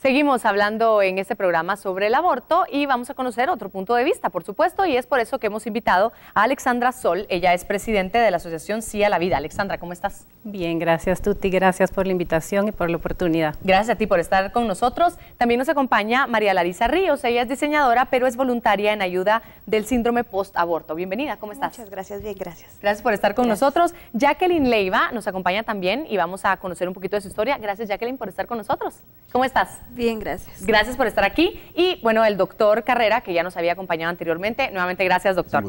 Seguimos hablando en este programa sobre el aborto y vamos a conocer otro punto de vista, por supuesto, y es por eso que hemos invitado a Alexandra Sol. Ella es presidente de la asociación Sí a la Vida. Alexandra, ¿cómo estás? Bien, gracias Tuti, gracias por la invitación y por la oportunidad. Gracias a ti por estar con nosotros. También nos acompaña María Larisa Ríos. Ella es diseñadora, pero es voluntaria en ayuda del síndrome post-aborto. Bienvenida, ¿cómo estás? Muchas gracias, bien, gracias. Gracias por estar con nosotros. Jacqueline Leiva nos acompaña también y vamos a conocer un poquito de su historia. Gracias, Jacqueline, por estar con nosotros. ¿Cómo estás? Bien, gracias. Gracias por estar aquí. Y bueno, el doctor Carrera, que ya nos había acompañado anteriormente. Nuevamente, gracias, doctor.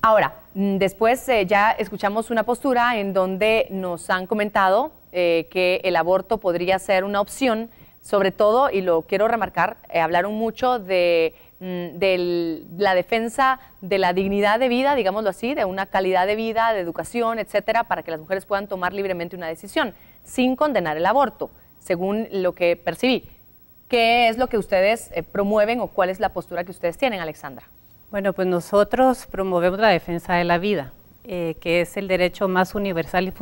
Ahora, mm, después eh, ya escuchamos una postura en donde nos han comentado eh, que el aborto podría ser una opción, sobre todo, y lo quiero remarcar, eh, hablaron mucho de mm, de la defensa de la dignidad de vida, digámoslo así, de una calidad de vida, de educación, etcétera, para que las mujeres puedan tomar libremente una decisión, sin condenar el aborto, según lo que percibí. ¿Qué es lo que ustedes eh, promueven o cuál es la postura que ustedes tienen, Alexandra? Bueno, pues nosotros promovemos la defensa de la vida, eh, que es el derecho más universal y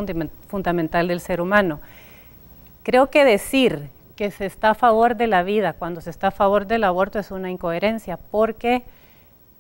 fundamental del ser humano. Creo que decir que se está a favor de la vida cuando se está a favor del aborto es una incoherencia, porque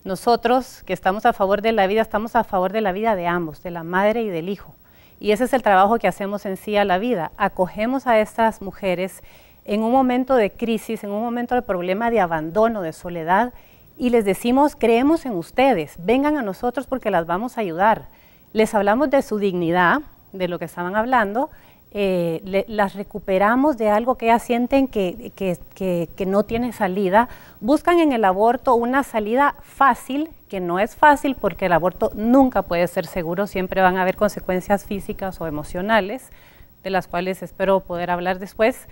nosotros que estamos a favor de la vida, estamos a favor de la vida de ambos, de la madre y del hijo. Y ese es el trabajo que hacemos en sí a la vida. Acogemos a estas mujeres en un momento de crisis, en un momento de problema de abandono, de soledad, y les decimos, creemos en ustedes, vengan a nosotros porque las vamos a ayudar. Les hablamos de su dignidad, de lo que estaban hablando, eh, las recuperamos de algo que ellas sienten que, que, que, no tiene salida, buscan en el aborto una salida fácil, que no es fácil porque el aborto nunca puede ser seguro, siempre van a haber consecuencias físicas o emocionales, de las cuales espero poder hablar después,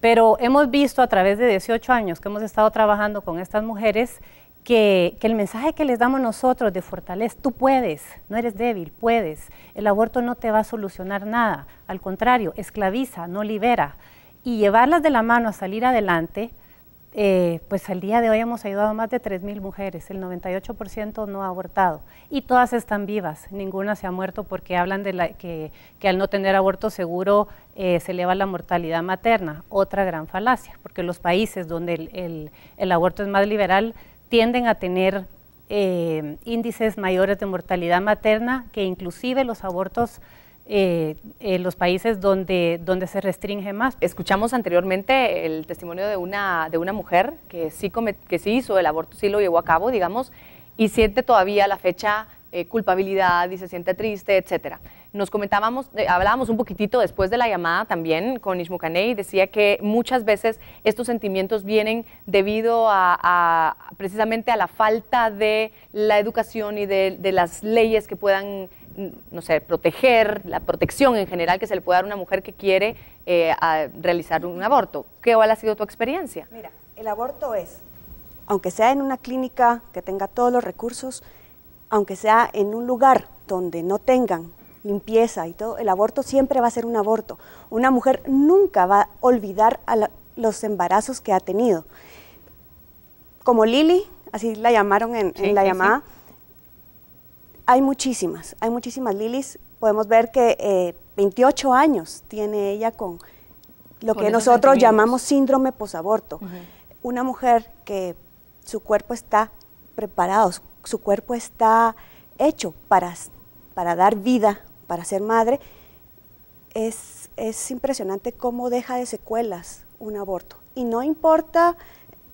pero hemos visto a través de 18 años que hemos estado trabajando con estas mujeres que, que, el mensaje que les damos nosotros de fortaleza, tú puedes, no eres débil, puedes, el aborto no te va a solucionar nada, al contrario, esclaviza, no libera, y llevarlas de la mano a salir adelante eh, pues al día de hoy hemos ayudado a más de 3.000 mujeres, el 98% no ha abortado y todas están vivas, ninguna se ha muerto porque hablan de que, al no tener aborto seguro eh, se eleva la mortalidad materna, otra gran falacia, porque los países donde el, aborto es más liberal tienden a tener eh, índices mayores de mortalidad materna que inclusive los abortos eh, en los países donde, donde se restringe más. Escuchamos anteriormente el testimonio de una, de una mujer que sí, que sí hizo el aborto, sí lo llevó a cabo, digamos, y siente todavía la fecha eh, culpabilidad y se siente triste, etcétera. Nos comentábamos, eh, hablábamos un poquitito después de la llamada también con y decía que muchas veces estos sentimientos vienen debido a, a precisamente a la falta de la educación y de, de las leyes que puedan no sé, proteger, la protección en general que se le puede dar a una mujer que quiere eh, realizar un aborto. ¿Qué cuál ha sido tu experiencia? Mira, el aborto es, aunque sea en una clínica que tenga todos los recursos, aunque sea en un lugar donde no tengan limpieza y todo, el aborto siempre va a ser un aborto. Una mujer nunca va a olvidar los embarazos que ha tenido. Como Lili, así la llamaron en, la llamada, hay muchísimas, hay muchísimas Lilis, Podemos ver que 28 eh, años tiene ella con lo que nosotros llamamos síndrome posaborto. Una mujer que su cuerpo está preparado, su cuerpo está hecho para, para dar vida, para ser madre. Es, es impresionante cómo deja de secuelas un aborto. Y no importa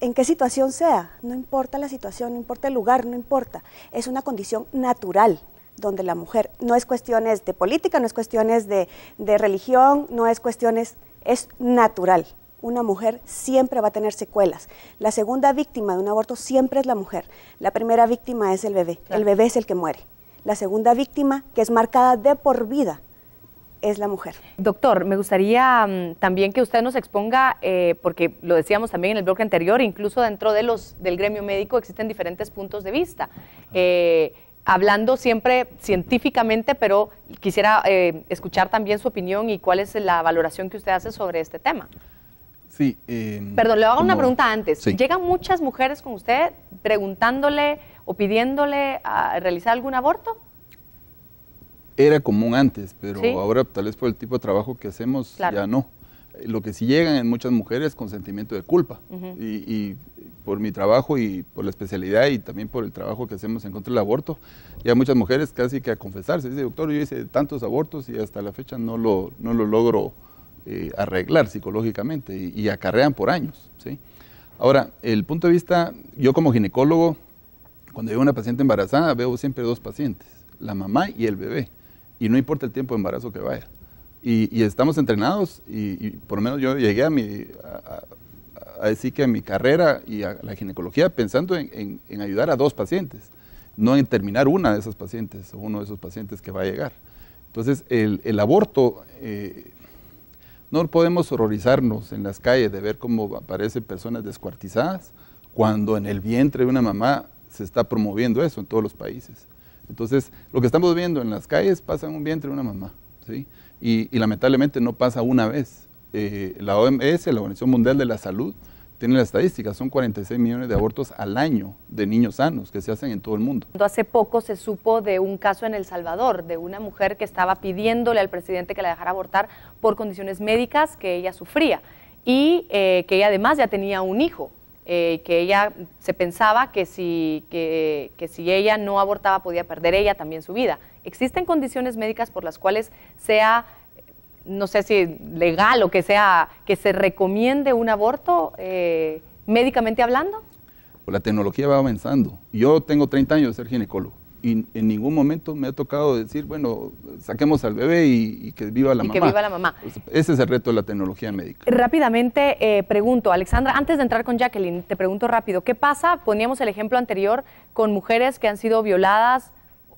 en qué situación sea, no importa la situación, no importa el lugar, no importa, es una condición natural donde la mujer no es cuestiones de política, no es cuestiones de, religión, no es cuestiones, es natural. Una mujer siempre va a tener secuelas. La segunda víctima de un aborto siempre es la mujer. La primera víctima es el bebé. El bebé es el que muere. La segunda víctima, que es marcada de por vida, es la mujer. Doctor, me gustaría mm, también que usted nos exponga, eh, porque lo decíamos también en el bloque anterior, incluso dentro de los, del gremio médico existen diferentes puntos de vista. Eh, hablando siempre científicamente, pero quisiera eh, escuchar también su opinión y cuál es la valoración que usted hace sobre este tema. Sí. Em, Perdón, le hago una pregunta antes. ¿Llegan muchas mujeres con usted preguntándole o pidiéndole a ah, realizar algún aborto? era común antes, pero ahora tal vez por el tipo de trabajo que hacemos ya no. Lo que sí llegan en muchas mujeres con sentimiento de culpa. y, por mi trabajo y por la especialidad y también por el trabajo que hacemos en contra del aborto, ya muchas mujeres casi que a confesarse. Dice, doctor, yo hice tantos abortos y hasta la fecha no lo, no lo logro eh, arreglar psicológicamente y, acarrean por años. ¿sí? Ahora, el punto de vista, yo como ginecólogo, cuando veo una paciente embarazada, veo siempre dos pacientes, la mamá y el bebé y no importa el tiempo de embarazo que vaya. Y, y estamos entrenados y, por lo menos yo llegué a, decir que a mi carrera y a la ginecología pensando en, ayudar a dos pacientes, no en terminar una de esas pacientes o uno de esos pacientes que va a llegar. Entonces el, aborto, eh, no podemos horrorizarnos en las calles de ver cómo aparecen personas descuartizadas cuando en el vientre de una mamá se está promoviendo eso en todos los países. Entonces, lo que estamos viendo en las calles pasa en un vientre de una mamá, ¿sí? Y, lamentablemente no pasa una vez. Eh, la OMS, la Organización Mundial de la Salud, tiene las estadísticas, son 46 millones de abortos al año de niños sanos que se hacen en todo el mundo. Hace poco se supo de un caso en El Salvador, de una mujer que estaba pidiéndole al presidente que la dejara abortar por condiciones médicas que ella sufría y eh, que ella además ya tenía un hijo. Eh, que ella se pensaba que si, si ella no abortaba podía perder ella también su vida. Existen condiciones médicas por las cuales sea, no sé si legal o que sea, que se recomiende un aborto eh, médicamente hablando. Pues la tecnología va avanzando. Yo tengo 30 años de ser ginecólogo y en ningún momento me ha tocado decir, bueno, saquemos al bebé y, que viva la mamá. Que viva la mamá. Pues, ese es el reto de la tecnología médica. Rápidamente eh, pregunto, Alexandra, antes de entrar con Jacqueline, te pregunto rápido, ¿qué pasa? Poníamos el ejemplo anterior con mujeres que han sido violadas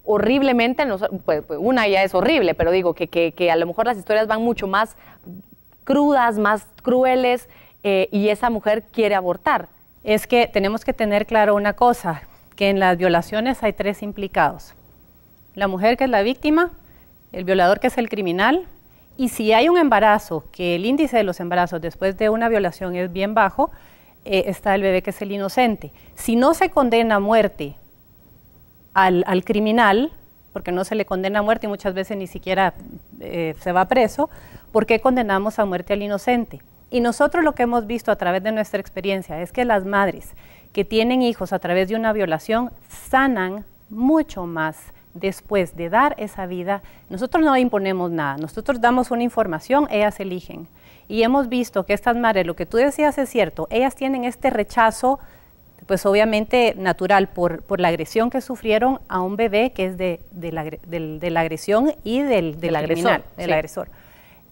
horriblemente, pues, pues, una ya es horrible, pero digo que, a lo mejor las historias van mucho más crudas, más crueles, eh, y esa mujer quiere abortar. Es que tenemos que tener claro una cosa, que en las violaciones hay tres implicados. La mujer que es la víctima, el violador que es el criminal, y si hay un embarazo, que el índice de los embarazos después de una violación es bien bajo, eh, está el bebé que es el inocente. Si no se condena a muerte al, criminal, porque no se le condena a muerte y muchas veces ni siquiera eh, se va preso, ¿por qué condenamos a muerte al inocente? Y nosotros lo que hemos visto a través de nuestra experiencia es que las madres que tienen hijos a través de una violación sanan mucho más después de dar esa vida. Nosotros no imponemos nada, nosotros damos una información, ellas eligen. Y hemos visto que estas madres, lo que tú decías es cierto, ellas tienen este rechazo, pues obviamente natural, por, la agresión que sufrieron a un bebé que es de, la, la, agresión y del, del, agresor. agresor.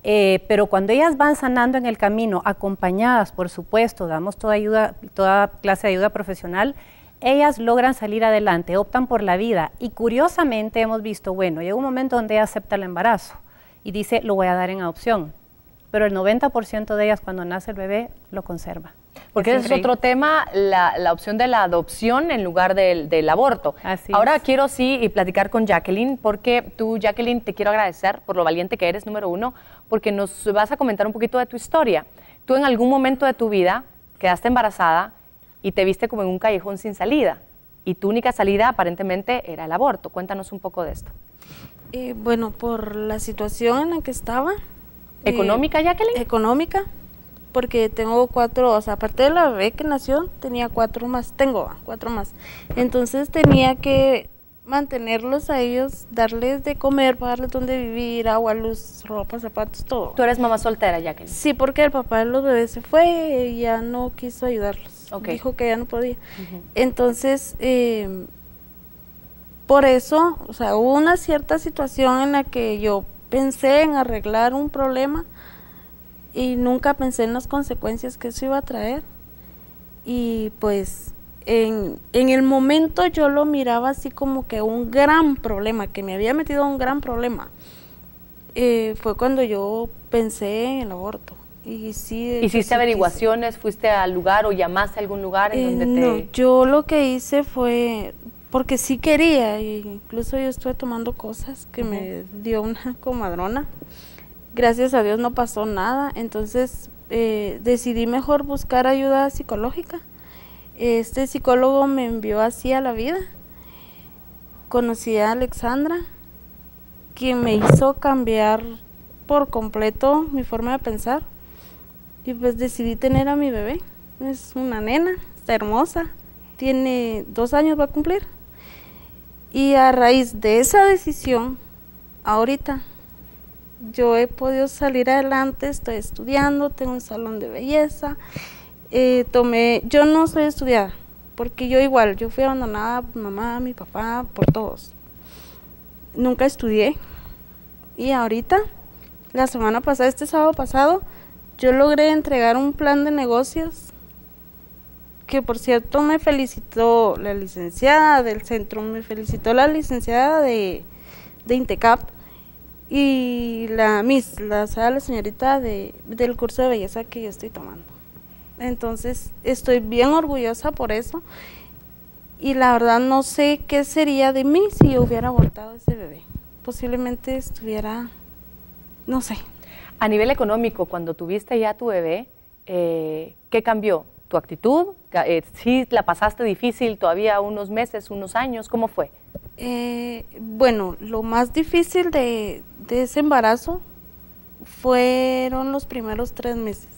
Eh, pero cuando ellas van sanando en el camino, acompañadas, por supuesto, damos toda, ayuda, toda clase de ayuda profesional, ellas logran salir adelante, optan por la vida. Y curiosamente hemos visto, bueno, llega un momento donde ella acepta el embarazo y dice, lo voy a dar en adopción. Pero el 90% de ellas cuando nace el bebé lo conserva. Porque ese es otro tema, la, la, opción de la adopción en lugar del, del aborto. Ahora quiero sí y platicar con Jacqueline, porque tú, Jacqueline, te quiero agradecer por lo valiente que eres, número uno, porque nos vas a comentar un poquito de tu historia. Tú en algún momento de tu vida quedaste embarazada y te viste como en un callejón sin salida. Y tu única salida aparentemente era el aborto. Cuéntanos un poco de esto. Eh, bueno, por la situación en que estaba. Eh, ¿Económica, Jacqueline? Económica porque tengo cuatro, o sea, aparte de la bebé que nació, tenía cuatro más, tengo ah, cuatro más. Entonces tenía que mantenerlos a ellos, darles de comer, pagarles donde vivir, agua, luz, ropa, zapatos, todo. ¿Tú eres mamá soltera, ya que... Sí, porque el papá de los bebés se fue y ya no quiso ayudarlos. Dijo que ya no podía. Entonces, em, por eso, o sea, hubo una cierta situación en la que yo pensé en arreglar un problema y nunca pensé en las consecuencias que eso iba a traer. Y pues en, en, el momento yo lo miraba así como que un gran problema, que me había metido un gran problema. Eh, fue cuando yo pensé en el aborto. Y sí, ¿Hiciste averiguaciones? ¿Fuiste al lugar o llamaste a algún lugar en eh, no, yo lo que hice fue, porque sí quería, incluso yo estuve tomando cosas que me dio una comadrona gracias a Dios no pasó nada, entonces eh, decidí mejor buscar ayuda psicológica. Este psicólogo me envió así a la vida. Conocí a Alexandra, quien me hizo cambiar por completo mi forma de pensar. Y pues decidí tener a mi bebé. Es una nena, está hermosa, tiene dos años, va a cumplir. Y a raíz de esa decisión, ahorita yo he podido salir adelante, estoy estudiando, tengo un salón de belleza, eh, tomé, yo no soy estudiada, porque yo igual, yo fui abandonada por mamá, mi papá, por todos. Nunca estudié. Y ahorita, la semana pasada, este sábado pasado, yo logré entregar un plan de negocios que por cierto me felicitó la licenciada del centro, me felicitó la licenciada de, de INTECAP y la Miss, la, la señorita de, del curso de belleza que yo estoy tomando. Entonces estoy bien orgullosa por eso y la verdad no sé qué sería de mí si yo hubiera abortado ese bebé. Posiblemente estuviera, no sé. A nivel económico, cuando tuviste ya tu bebé, eh, ¿qué cambió? ¿Tu actitud? Si eh, ¿Sí la pasaste difícil todavía unos meses, unos años? ¿Cómo fue? Eh, bueno, lo más difícil de, ese embarazo fueron los primeros tres meses.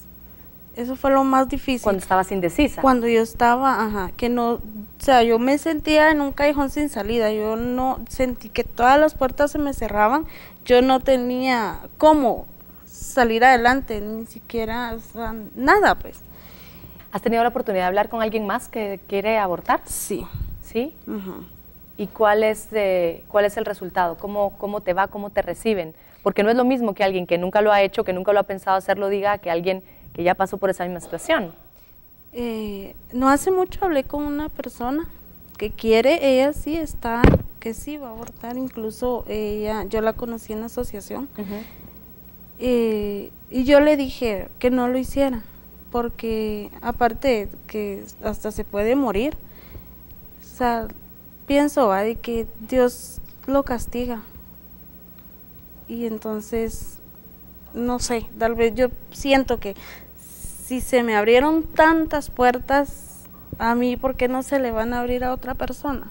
Eso fue lo más difícil. Cuando estabas indecisa. Cuando yo estaba, ajá, que no, o sea, yo me sentía en un callejón sin salida. Yo no sentí que todas las puertas se me cerraban. Yo no tenía cómo salir adelante, ni siquiera, nada, pues. ¿Has tenido la oportunidad de hablar con alguien más que quiere abortar? Sí. ¿Sí? y cuál es, cuál es el resultado, cómo, cómo te va, cómo te reciben. Porque no es lo mismo que alguien que nunca lo ha hecho, que nunca lo ha pensado hacerlo, diga que alguien que ya pasó por esa misma situación. Eh, no hace mucho hablé con una persona que quiere, ella sí está, que sí va a abortar, incluso ella, yo la conocí en la asociación, eh, y yo le dije que no lo hiciera, porque aparte que hasta se puede morir, o sea, pienso que Dios lo castiga. Y entonces, no sé, tal vez yo siento que si se me abrieron tantas puertas a mí, ¿por qué no se le van a abrir a otra persona?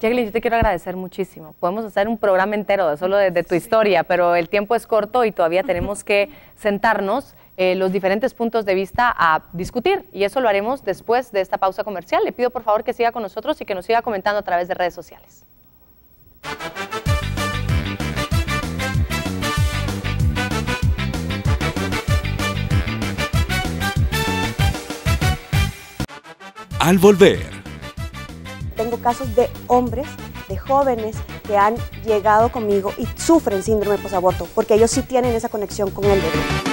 Jacqueline, yo te quiero agradecer muchísimo. Podemos hacer un programa entero solo de, tu historia, pero el tiempo es corto y todavía tenemos que sentarnos eh, los diferentes puntos de vista a discutir y eso lo haremos después de esta pausa comercial. Le pido por favor que siga con nosotros y que nos siga comentando a través de redes sociales. Al volver. Tengo casos de hombres, de jóvenes que han llegado conmigo y sufren síndrome de posaborto, porque ellos sí tienen esa conexión con el bebé.